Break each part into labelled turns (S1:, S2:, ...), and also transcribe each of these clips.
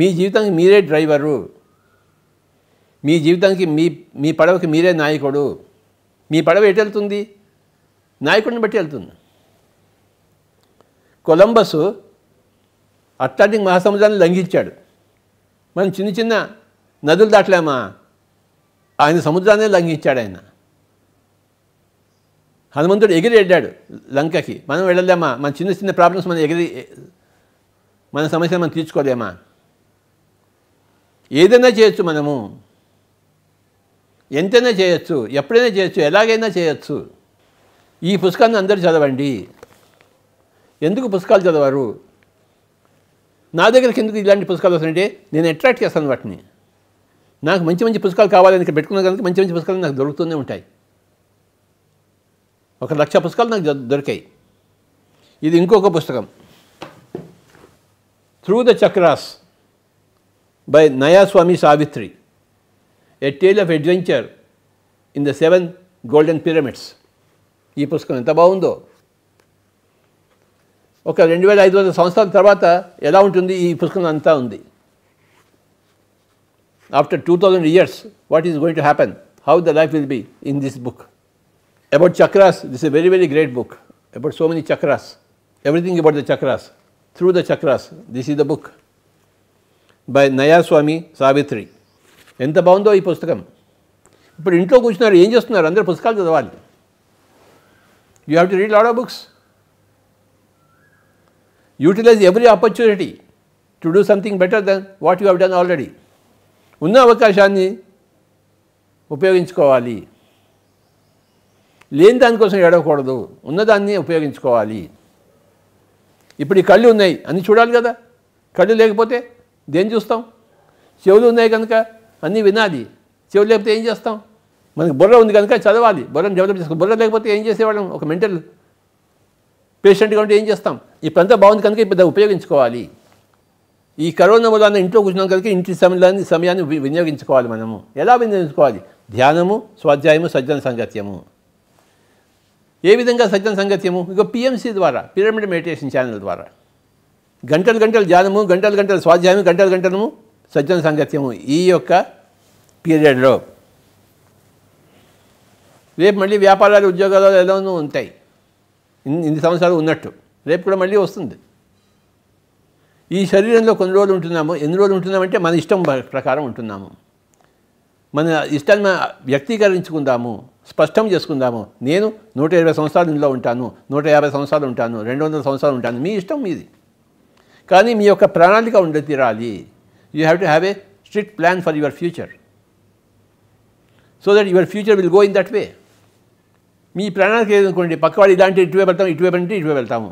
S1: మీ జీవితానికి మీరే డ్రైవరు మీ జీవితానికి మీ మీ పడవకి మీరే నాయకుడు మీ పడవ ఎటు వెళ్తుంది నాయకుడిని బట్టి వెళ్తుంది కొలంబస్ అట్లాంటిక్ మహాసముద్రాన్ని లంఘించాడు మనం చిన్న చిన్న నదులు దాటలేమా ఆయన సముద్రాన్ని లంఘించాడు ఆయన హనుమంతుడు ఎగిరి వెళ్ళాడు లంకకి మనం వెళ్ళలేమా మన చిన్న చిన్న ప్రాబ్లమ్స్ మనం ఎగిరి మన సమస్యలు మనం తీర్చుకోలేమా ఏదైనా చేయొచ్చు మనము ఎంతైనా చేయొచ్చు ఎప్పుడైనా చేయొచ్చు ఎలాగైనా చేయొచ్చు ఈ పుస్తకాన్ని అందరూ చదవండి ఎందుకు పుస్తకాలు చదవరు నా దగ్గరికి ఎందుకు ఇలాంటి పుస్తకాలు వస్తుంటే నేను అట్రాక్ట్ చేస్తాను వాటిని నాకు మంచి మంచి పుస్తకాలు కావాలని ఇక్కడ పెట్టుకున్న కనుక మంచి మంచి పుస్తకాలు నాకు దొరుకుతూనే ఉంటాయి ఒక లక్ష పుస్తకాలు నాకు దొరికాయి ఇది ఇంకొక పుస్తకం through the chakras by Nayaswamy Savitri, A Tale of Adventure in the Seven Golden Pyramids. ఈ పుస్తకం ఎంత బాగుందో ఒక రెండు వేల ఐదు వందల సంవత్సరాల తర్వాత ఎలా ఉంటుంది ఈ పుస్తకం అంతా ఉంది after two thousand years what is going to happen how the life will be in this book about chakras this a very very great book about so many chakras everything about the chakras through the chakras this is the book by Nayaswamy Savitri ఎంత బాగుందో ఈ పుస్తకం ఇప్పుడు ఇంట్లో కూర్చున్నారు ఏం చేస్తున్నారు అందరు పుస్తకాలు చదవాలి you have to read lot of books utilize every opportunity to do something better then what you have done already ఉన్న అవకాశాన్ని ఉపయోగించుకోవాలి లేని దానికోసం ఏడవకూడదు ఉన్నదాన్ని ఉపయోగించుకోవాలి ఇప్పుడు ఈ కళ్ళు ఉన్నాయి అన్నీ చూడాలి కదా కళ్ళు లేకపోతే దేని చూస్తాం చెవులు ఉన్నాయి కనుక అన్నీ వినాలి చెవులు లేకపోతే ఏం చేస్తాం మనకి బుర్ర ఉంది కనుక చదవాలి బుర్రను డెవలప్ చేసుకో బుర్ర లేకపోతే ఏం చేసేవాళ్ళం ఒక మెంటల్ పేషెంట్గా ఉంటే ఏం చేస్తాం ఈ పెద్ద బాగుంది కనుక పెద్ద ఉపయోగించుకోవాలి ఈ కరోనా వలన ఇంట్లో కూర్చున్నాం కనుక ఇంటి సమయాన్ని సమయాన్ని వినియోగించుకోవాలి మనము ఎలా వినియోగించుకోవాలి ధ్యానము స్వాధ్యాయము సజ్జన సంగత్యము ఏ విధంగా సజ్జన సంగత్యము ఇక పిఎంసీ ద్వారా పిరమిడ్ మెడిటేషన్ ఛానల్ ద్వారా గంటలు గంటలు ధ్యానము గంటలు గంటలు స్వాధ్యాయము గంటలు గంటలము సజ్జన సాంగత్యము ఈ యొక్క పీరియడ్లో రేపు మళ్ళీ వ్యాపారాలు ఉద్యోగాలు ఎలానూ ఉంటాయి ఇన్ని సంవత్సరాలు ఉన్నట్టు రేపు కూడా మళ్ళీ వస్తుంది ఈ శరీరంలో కొన్ని రోజులు ఉంటున్నాము ఎన్ని రోజులు ఉంటున్నామంటే మన ఇష్టం ప్రకారం ఉంటున్నాము మన ఇష్టాన్ని వ్యక్తీకరించుకుందాము స్పష్టం చేసుకుందాము నేను నూట ఇరవై సంవత్సరాలు ఇంట్లో ఉంటాను నూట యాభై సంవత్సరాలు ఉంటాను రెండు వందల సంవత్సరాలు ఉంటాను మీ ఇష్టం మీది కానీ మీ యొక్క ప్రణాళిక ఉండి తీరాలి you have to have a strict plan for your future so that your future will go in that way మీ ప్రణాళిక ఏదనుకోండి పక్కవాడు ఇలాంటి ఇటువే వెళ్తాము ఇటువే అంటే ఇటువే వెళ్తాము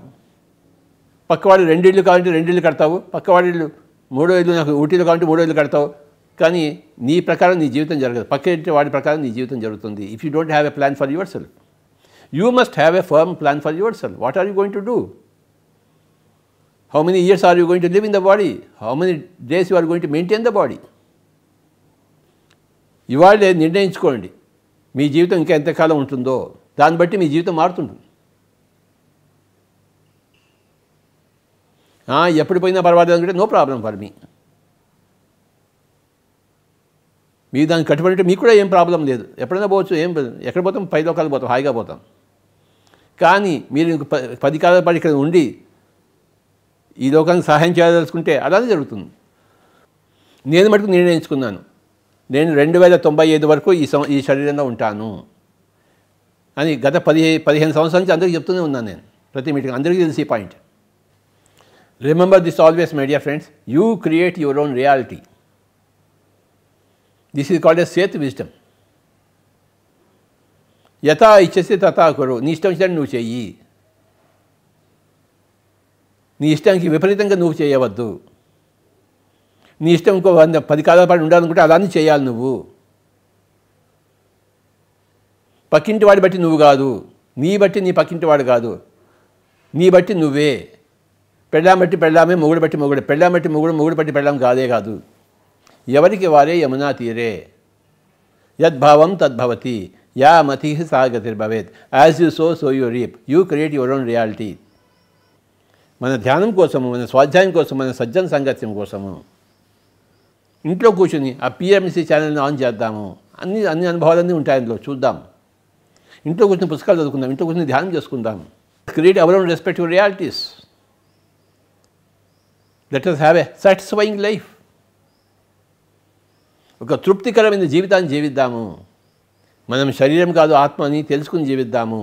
S1: పక్కవాడు రెండిళ్ళు కావాలంటే రెండిళ్ళు కడతావు పక్కవాడి ఇల్లు మూడో ఇల్లు నాకు ఊటీలో కావాలంటే మూడో ఇల్లు కడతావు కానీ నీ ప్రకారం నీ జీవితం జరగదు పక్క వాడి ప్రకారం నీ జీవితం జరుగుతుంది if you don't have a plan for your self you must have a firm plan for your self what are you going to do How many years are you going to live in the body? How many days you are going to maintain the body? ఇవాళ నిర్ణయించుకోండి మీ జీవితం ఇంకా ఎంతకాలం ఉంటుందో దాన్ని బట్టి మీ జీవితం మారుతుంటుంది ఎప్పుడు పోయినా పర్వాలేదు అనుకుంటే నో ప్రాబ్లం ఫర్ మీ మీ దానికి కట్టుబడి మీకు కూడా ఏం ప్రాబ్లం లేదు ఎప్పుడైనా పోవచ్చు ఏం ఎక్కడ పోతాం పై లోకాలు పోతాం హాయిగా పోతాం కానీ మీరు పది కాలాల పాటు ఇక్కడ ఉండి ఈ లోకానికి సహాయం చేయదలుచుకుంటే అలానే జరుగుతుంది నేను మటుకు నిర్ణయించుకున్నాను నేను రెండు వేల తొంభై ఐదు వరకు ఈ సం ఈ శరీరంలో ఉంటాను అని గత పది పదిహేను సంవత్సరాల నుంచి అందరికీ చెప్తూనే ఉన్నాను నేను ప్రతి మీటింగ్ అందరికీ తెలిసి point remember this always my dear friends you create your own reality this is called a Seth wisdom యథా ఇచ్చేస్తే తథా కురు నీ ఇష్టం ఇచ్చినట్టు నువ్వు చెయ్యి నీ ఇష్టానికి విపరీతంగా నువ్వు చేయవద్దు నీ ఇష్టం ఇంకో పది కాలాల పాటు ఉండాలనుకుంటే అలానే చేయాలి నువ్వు పక్కింటి వాడి బట్టి నువ్వు కాదు నీ బట్టి నీ పక్కింటి వాడు కాదు నీ బట్టి నువ్వే పెళ్ళాం బట్టి పెళ్ళామే మొగుడు బట్టి మొగుడు పెళ్ళాం బట్టి మొగుడు మొగుడు బట్టి పెళ్ళాం కాదే కాదు ఎవరికి వారే యమునా తీరే యద్భావం తద్భవతి యా మతి సాగతిర్ భవేత్ as you sow so you reap you create your own reality మన ధ్యానం కోసము మన స్వాధ్యాయం కోసం మన సజ్జన సంగత్యం కోసము ఇంట్లో కూర్చుని ఆ పిఎంసీ ఛానల్ని ఆన్ చేద్దాము అన్ని అన్ని అనుభవాలన్నీ ఉంటాయి అందులో చూద్దాం ఇంట్లో కూర్చుని పుస్తకాలు చదువుకుందాం ఇంట్లో కూర్చుని ధ్యానం చేసుకుందాం create our own respect realities let us have a satisfying life ఒక తృప్తికరమైన జీవితాన్ని జీవిద్దాము మనం శరీరం కాదు ఆత్మ అని తెలుసుకుని జీవిద్దాము